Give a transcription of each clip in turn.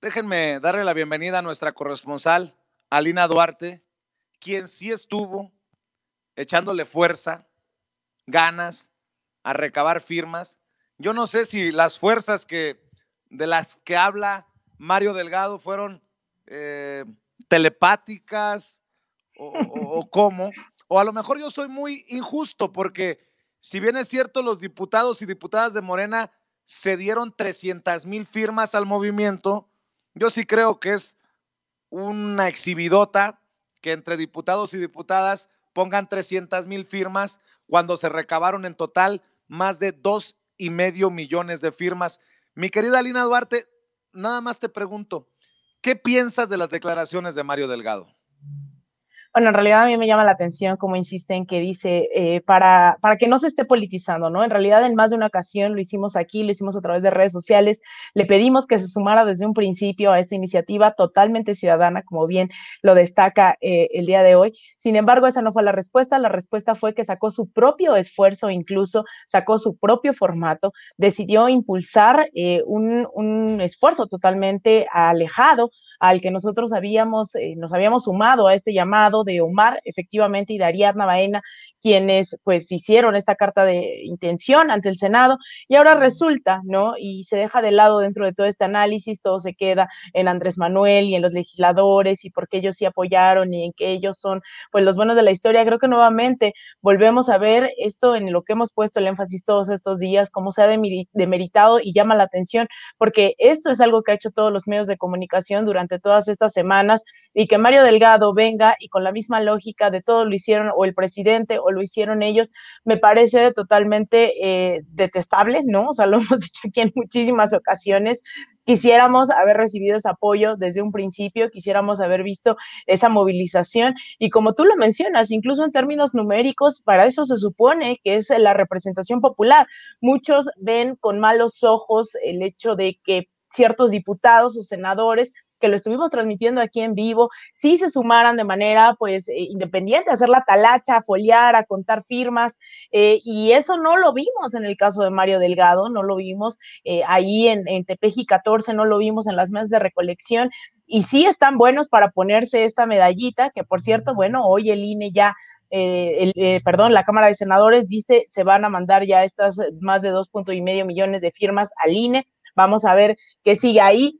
Déjenme darle la bienvenida a nuestra corresponsal, Alina Duarte, quien sí estuvo echándole fuerza, ganas, a recabar firmas. Yo no sé si las fuerzas que, de las que habla Mario Delgado fueron eh, telepáticas o, cómo. O a lo mejor yo soy muy injusto porque si bien es cierto, los diputados y diputadas de Morena se dieron 300 mil firmas al movimiento, yo sí creo que es una exhibidota que entre diputados y diputadas pongan 300 mil firmas cuando se recabaron en total más de dos y medio millones de firmas. Mi querida Lina Duarte, nada más te pregunto, ¿qué piensas de las declaraciones de Mario Delgado? bueno, en realidad a mí me llama la atención como insisten que dice, eh, para, para que no se esté politizando, ¿no? En realidad en más de una ocasión lo hicimos aquí, lo hicimos a través de redes sociales, le pedimos que se sumara desde un principio a esta iniciativa totalmente ciudadana, como bien lo destaca eh, el día de hoy. Sin embargo, esa no fue la respuesta, la respuesta fue que sacó su propio esfuerzo, incluso sacó su propio formato, decidió impulsar eh, un, un, esfuerzo totalmente alejado al que nosotros habíamos, nos habíamos sumado a este llamado de Omar, efectivamente, y de Ariadna Baena, quienes pues hicieron esta carta de intención ante el Senado, y ahora resulta, ¿no? Y se deja de lado dentro de todo este análisis, todo se queda en Andrés Manuel y en los legisladores y porque ellos sí apoyaron y en que ellos son pues los buenos de la historia. Creo que nuevamente volvemos a ver esto en lo que hemos puesto el énfasis todos estos días, cómo se ha demeritado y llama la atención, porque esto es algo que ha hecho todos los medios de comunicación durante todas estas semanas y que Mario Delgado venga y con la misma lógica de todo lo hicieron o el presidente o lo hicieron ellos, me parece totalmente eh, detestable, ¿no? O sea, lo hemos dicho aquí en muchísimas ocasiones. Quisiéramos haber recibido ese apoyo desde un principio, quisiéramos haber visto esa movilización y como tú lo mencionas, incluso en términos numéricos, para eso se supone que es la representación popular. Muchos ven con malos ojos el hecho de que ciertos diputados o senadores que lo estuvimos transmitiendo aquí en vivo, si se sumaran de manera pues eh, independiente, hacer la talacha, a foliar, a contar firmas, eh, y eso no lo vimos en el caso de Mario Delgado, no lo vimos eh, ahí en, Tepeji 14, no lo vimos en las mesas de recolección, y sí están buenos para ponerse esta medallita, que por cierto, bueno, hoy el INE ya el, perdón, la Cámara de Senadores dice se van a mandar ya estas más de dos puntos y medio millones de firmas al INE. Vamos a ver qué sigue ahí.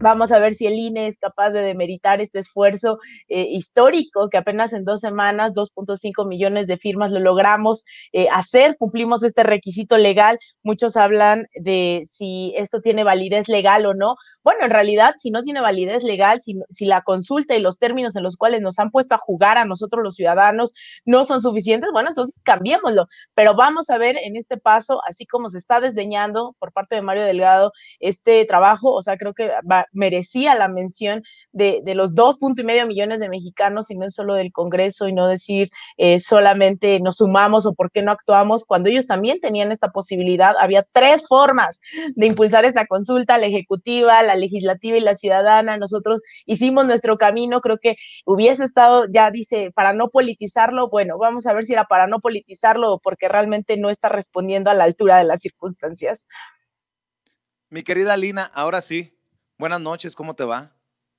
Vamos a ver si el INE es capaz de demeritar este esfuerzo eh, histórico que apenas en dos semanas, 2.5 millones de firmas lo logramos eh, hacer, cumplimos este requisito legal. Muchos hablan de si esto tiene validez legal o no bueno, en realidad, si no tiene validez legal, si, la consulta y los términos en los cuales nos han puesto a jugar a nosotros los ciudadanos no son suficientes, bueno, entonces cambiémoslo. Pero vamos a ver en este paso, así como se está desdeñando por parte de Mario Delgado este trabajo, o sea, creo que merecía la mención de, los dos punto y medio millones de mexicanos y no solo del Congreso y no decir eh, solamente nos sumamos o por qué no actuamos, cuando ellos también tenían esta posibilidad, había tres formas de impulsar esta consulta, la ejecutiva, la legislativa y la ciudadana, nosotros hicimos nuestro camino, creo que hubiese estado, ya dice, para no politizarlo, bueno, vamos a ver si era para no politizarlo o porque realmente no está respondiendo a la altura de las circunstancias. Mi querida Lina, ahora sí, buenas noches, ¿cómo te va?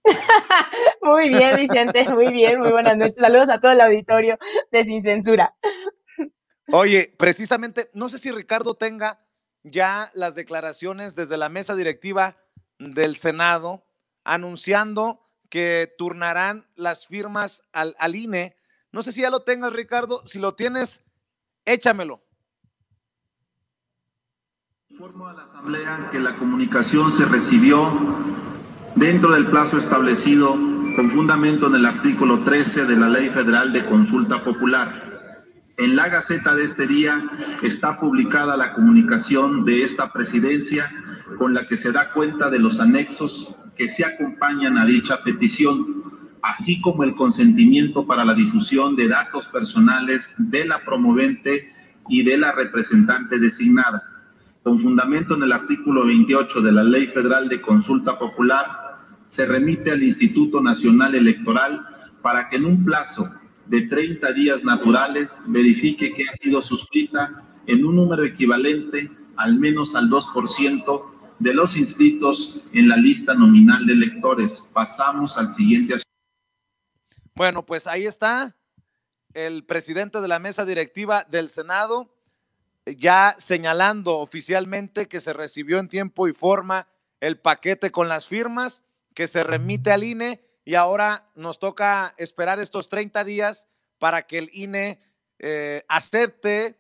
muy bien, Vicente, muy bien, muy buenas noches. Saludos a todo el auditorio de Sin Censura. Oye, precisamente, no sé si Ricardo tenga ya las declaraciones desde la mesa directiva del Senado anunciando que turnarán las firmas al, INE. No sé si ya lo tengas, Ricardo. Si lo tienes, échamelo. Informo a la Asamblea que la comunicación se recibió dentro del plazo establecido con fundamento en el artículo 13 de la Ley Federal de Consulta Popular. En la Gaceta de este día está publicada la comunicación de esta presidencia con la que se da cuenta de los anexos que se acompañan a dicha petición, así como el consentimiento para la difusión de datos personales de la promovente y de la representante designada. Con fundamento en el artículo 28 de la Ley Federal de Consulta Popular, se remite al Instituto Nacional Electoral para que en un plazo de 30 días naturales verifique que ha sido suscrita en un número equivalente al menos al 2% de los inscritos en la lista nominal de electores. Pasamos al siguiente asunto. Bueno, pues ahí está el presidente de la mesa directiva del Senado, ya señalando oficialmente que se recibió en tiempo y forma el paquete con las firmas, que se remite al INE y ahora nos toca esperar estos 30 días para que el INE eh, acepte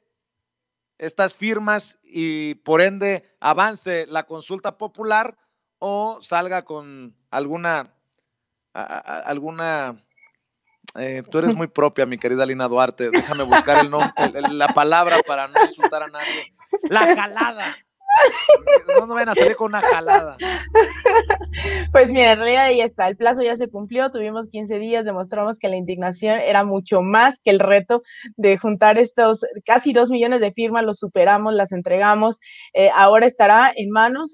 estas firmas y por ende avance la consulta popular o salga con alguna, alguna, eh, tú eres muy propia, mi querida Lina Duarte, déjame buscar el, nombre, la palabra para no insultar a nadie. La jalada. No, no vayan a salir con una jalada. Pues mira, en realidad ahí está, el plazo ya se cumplió, tuvimos 15 días, demostramos que la indignación era mucho más que el reto de juntar estos casi 2 millones de firmas, los superamos, las entregamos, eh, ahora estará en manos,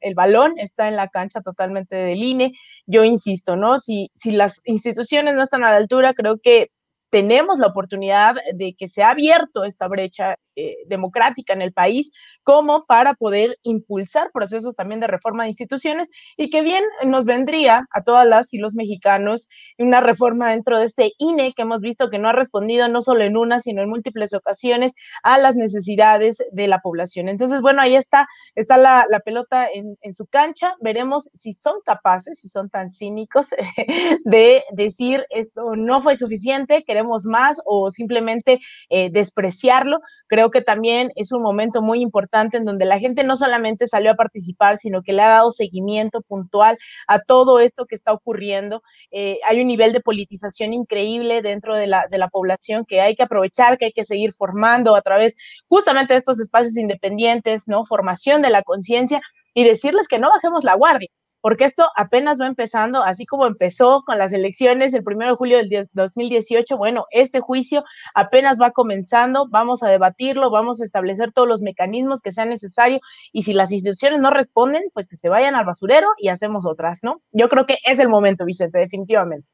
el balón está en la cancha totalmente del INE, yo insisto, ¿no? Si, si las instituciones no están a la altura, creo que tenemos la oportunidad de que se ha abierto esta brecha eh, democrática en el país, como para poder impulsar procesos también de reforma de instituciones y que bien nos vendría a todas las y los mexicanos una reforma dentro de este INE que hemos visto que no ha respondido no solo en una, sino en múltiples ocasiones a las necesidades de la población. Entonces, bueno, ahí está, está la, pelota en, su cancha. Veremos si son capaces, si son tan cínicos de decir esto no fue suficiente, queremos más o simplemente eh, despreciarlo. Creo que también es un momento muy importante en donde la gente no solamente salió a participar, sino que le ha dado seguimiento puntual a todo esto que está ocurriendo. Eh, hay un nivel de politización increíble dentro de la, de la población que hay que aprovechar, que hay que seguir formando a través justamente de estos espacios independientes, ¿no? Formación de la conciencia y decirles que no bajemos la guardia, porque esto apenas va empezando, así como empezó con las elecciones el 1 de julio del 2018, bueno, este juicio apenas va comenzando, vamos a debatirlo, vamos a establecer todos los mecanismos que sean necesarios y si las instituciones no responden, pues que se vayan al basurero y hacemos otras, ¿no? Yo creo que es el momento, Vicente, definitivamente.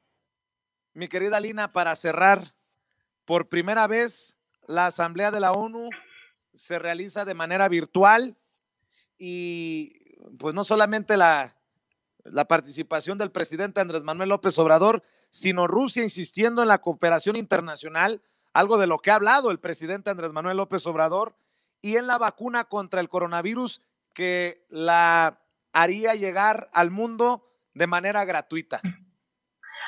Mi querida Lina, para cerrar, por primera vez la Asamblea de la ONU se realiza de manera virtual y pues no solamente la, la participación del presidente Andrés Manuel López Obrador, sino Rusia insistiendo en la cooperación internacional, algo de lo que ha hablado el presidente Andrés Manuel López Obrador, y en la vacuna contra el coronavirus que la haría llegar al mundo de manera gratuita.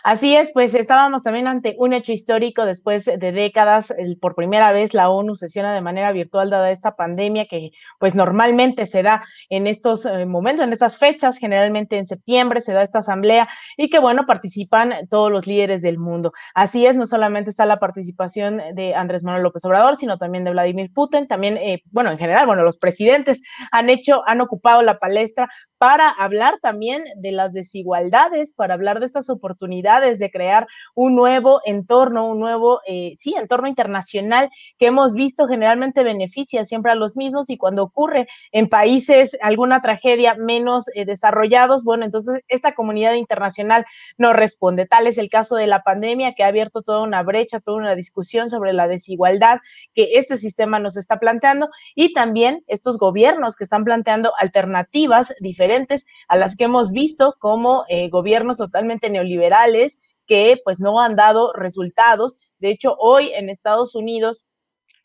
Así es, pues estábamos también ante un hecho histórico después de décadas. Por primera vez la ONU sesiona de manera virtual dada esta pandemia que pues normalmente se da en estos eh, momentos, en estas fechas, generalmente en septiembre se da esta asamblea y que bueno, participan todos los líderes del mundo. Así es, no solamente está la participación de Andrés Manuel López Obrador, sino también de Vladimir Putin, también, eh, bueno, en general, bueno, los presidentes han hecho, han ocupado la palestra para hablar también de las desigualdades, para hablar de estas oportunidades de crear un nuevo entorno, un nuevo, eh, sí, entorno internacional que hemos visto generalmente beneficia siempre a los mismos y cuando ocurre en países alguna tragedia menos eh, desarrollados, bueno, entonces esta comunidad internacional no responde. Tal es el caso de la pandemia que ha abierto toda una brecha, toda una discusión sobre la desigualdad que este sistema nos está planteando y también estos gobiernos que están planteando alternativas diferentes a las que hemos visto como eh, gobiernos totalmente neoliberales que pues no han dado resultados. De hecho, hoy en Estados Unidos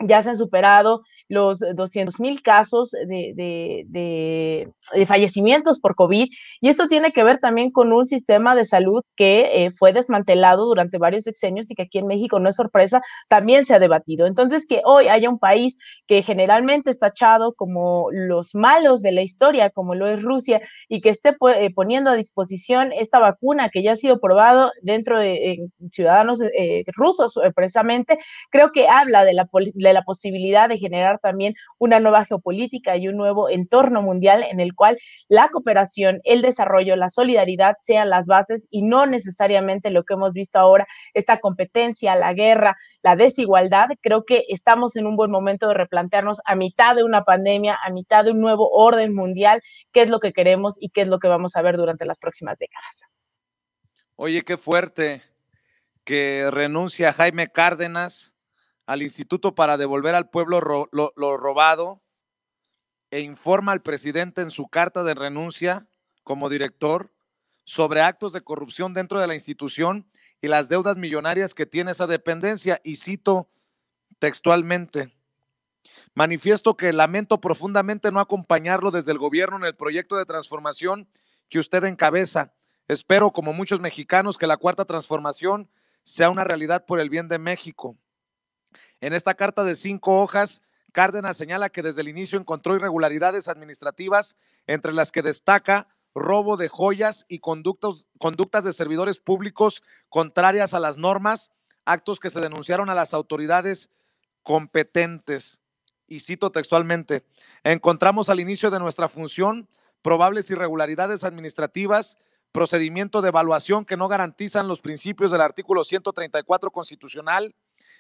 ya se han superado los 200 mil casos de, de, de, fallecimientos por COVID y esto tiene que ver también con un sistema de salud que eh, fue desmantelado durante varios sexenios y que aquí en México no es sorpresa, también se ha debatido. Entonces, que hoy haya un país que generalmente está echado como los malos de la historia, como lo es Rusia, y que esté eh, poniendo a disposición esta vacuna que ya ha sido probado dentro de ciudadanos eh, rusos precisamente, creo que habla de la, la la posibilidad de generar también una nueva geopolítica y un nuevo entorno mundial en el cual la cooperación, el desarrollo, la solidaridad sean las bases y no necesariamente lo que hemos visto ahora, esta competencia, la guerra, la desigualdad. Creo que estamos en un buen momento de replantearnos a mitad de una pandemia, a mitad de un nuevo orden mundial, qué es lo que queremos y qué es lo que vamos a ver durante las próximas décadas. Oye, qué fuerte que renuncia Jaime Cárdenas al instituto para devolver al pueblo lo, lo robado e informa al presidente en su carta de renuncia como director sobre actos de corrupción dentro de la institución y las deudas millonarias que tiene esa dependencia. Y cito textualmente, manifiesto que lamento profundamente no acompañarlo desde el gobierno en el proyecto de transformación que usted encabeza. Espero, como muchos mexicanos, que la cuarta transformación sea una realidad por el bien de México. En esta carta de cinco hojas, Cárdenas señala que desde el inicio encontró irregularidades administrativas, entre las que destaca robo de joyas y conductos, conductas de servidores públicos contrarias a las normas, actos que se denunciaron a las autoridades competentes. Y cito textualmente, encontramos al inicio de nuestra función probables irregularidades administrativas, procedimiento de evaluación que no garantizan los principios del artículo 134 constitucional,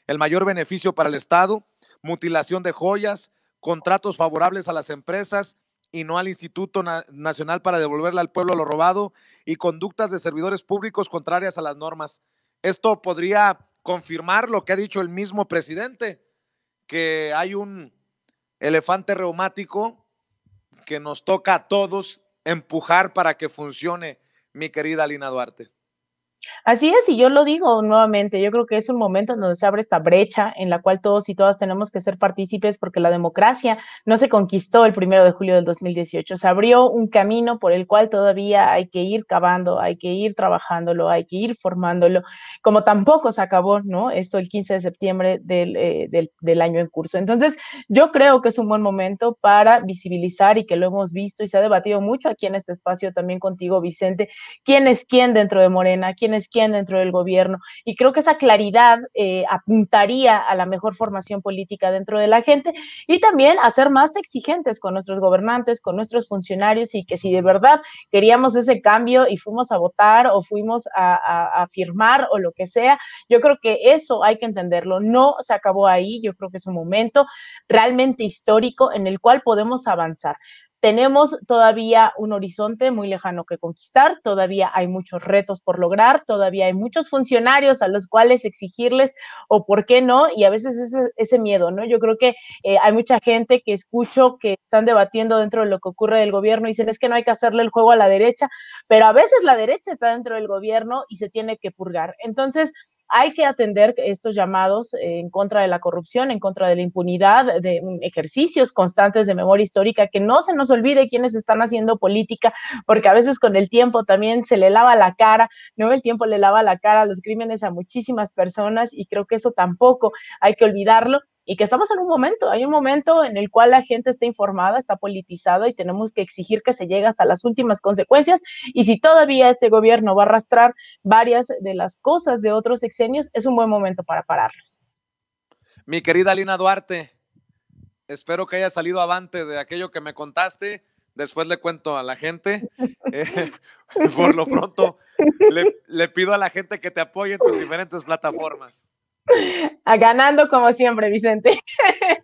el mayor beneficio para el Estado, mutilación de joyas, contratos favorables a las empresas y no al Instituto Nacional para devolverle al pueblo lo robado y conductas de servidores públicos contrarias a las normas. Esto podría confirmar lo que ha dicho el mismo presidente, que hay un elefante reumático que nos toca a todos empujar para que funcione, mi querida Lina Duarte. Así es, y yo lo digo nuevamente, yo creo que es un momento en donde se abre esta brecha en la cual todos y todas tenemos que ser partícipes porque la democracia no se conquistó el primero de julio del 2018, se abrió un camino por el cual todavía hay que ir cavando, hay que ir trabajándolo, hay que ir formándolo, como tampoco se acabó, ¿no? Esto el 15 de septiembre eh, del, del año en curso. Entonces, yo creo que es un buen momento para visibilizar y que lo hemos visto y se ha debatido mucho aquí en este espacio también contigo, Vicente, quién es quién dentro de Morena, quién quién es dentro del gobierno. Y creo que esa claridad eh, apuntaría a la mejor formación política dentro de la gente y también a ser más exigentes con nuestros gobernantes, con nuestros funcionarios y que si de verdad queríamos ese cambio y fuimos a votar o fuimos a firmar o lo que sea, yo creo que eso hay que entenderlo. No se acabó ahí, yo creo que es un momento realmente histórico en el cual podemos avanzar tenemos todavía un horizonte muy lejano que conquistar, todavía hay muchos retos por lograr, todavía hay muchos funcionarios a los cuales exigirles o por qué no, y a veces ese, ese miedo, ¿no? Yo creo que eh, hay mucha gente que escucho que están debatiendo dentro de lo que ocurre del gobierno y dicen es que no hay que hacerle el juego a la derecha, pero a veces la derecha está dentro del gobierno y se tiene que purgar. Entonces, hay que atender estos llamados en contra de la corrupción, en contra de la impunidad, de ejercicios constantes de memoria histórica, que no se nos olvide quienes están haciendo política, porque a veces con el tiempo también se le lava la cara, ¿no? El tiempo le lava la cara a los crímenes a muchísimas personas y creo que eso tampoco hay que olvidarlo y que estamos en un momento, hay un momento en el cual la gente está informada, está politizada y tenemos que exigir que se llegue hasta las últimas consecuencias. Y si todavía este gobierno va a arrastrar varias de las cosas de otros exenios, es un buen momento para pararlos. Mi querida Lina Duarte, espero que haya salido avante de aquello que me contaste. Después le cuento a la gente. Eh, por lo pronto, le, le pido a la gente que te apoye en tus diferentes plataformas. Ganando como siempre, Vicente.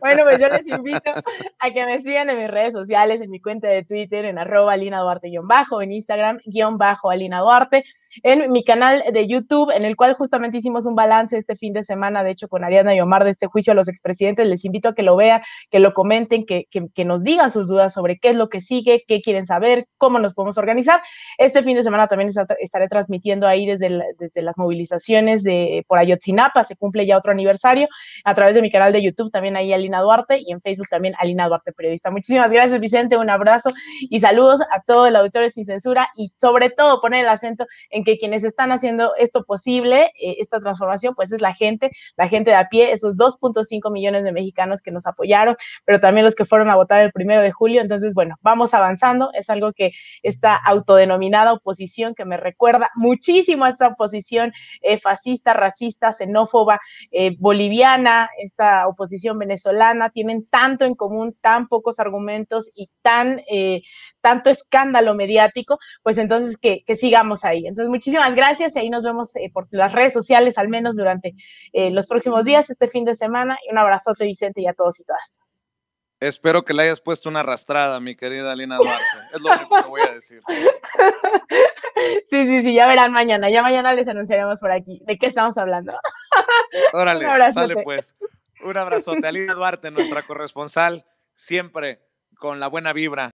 bueno, pues yo les invito a que me sigan en mis redes sociales, en mi cuenta de Twitter, en arroba Alina Duarte-bajo, en Instagram, guión bajo Alina Duarte, en mi canal de YouTube, en el cual justamente hicimos un balance este fin de semana, de hecho, con Ariana y Omar de este juicio a los expresidentes. Les invito a que lo vean, que lo comenten, que, nos digan sus dudas sobre qué es lo que sigue, qué quieren saber, cómo nos podemos organizar. Este fin de semana también estaré transmitiendo ahí desde, desde las movilizaciones de por Ayotzinapa se cumple ya otro aniversario, a través de mi canal de YouTube también ahí Alina Duarte y en Facebook también Alina Duarte Periodista. Muchísimas gracias Vicente, un abrazo y saludos a todos el auditores sin censura y sobre todo poner el acento en que quienes están haciendo esto posible, eh, esta transformación, pues es la gente, la gente de a pie, esos 2.5 millones de mexicanos que nos apoyaron, pero también los que fueron a votar el primero de julio. Entonces, bueno, vamos avanzando. Es algo que esta autodenominada oposición que me recuerda muchísimo a esta oposición eh, fascista, racista, xenófoba, xenófoba eh, boliviana, esta oposición venezolana, tienen tanto en común, tan pocos argumentos y tan, eh, tanto escándalo mediático, pues entonces que, sigamos ahí. Entonces, muchísimas gracias y ahí nos vemos eh, por las redes sociales, al menos durante los próximos días, este fin de semana. Y un abrazote, Vicente, y a todos y todas. Espero que le hayas puesto una arrastrada, mi querida Lina Duarte. Es lo único que voy a decir. Sí, sí, sí, ya verán mañana. Ya mañana les anunciaremos por aquí de qué estamos hablando. Órale, sale pues. Un abrazote. Alina Duarte, nuestra corresponsal, siempre con la buena vibra.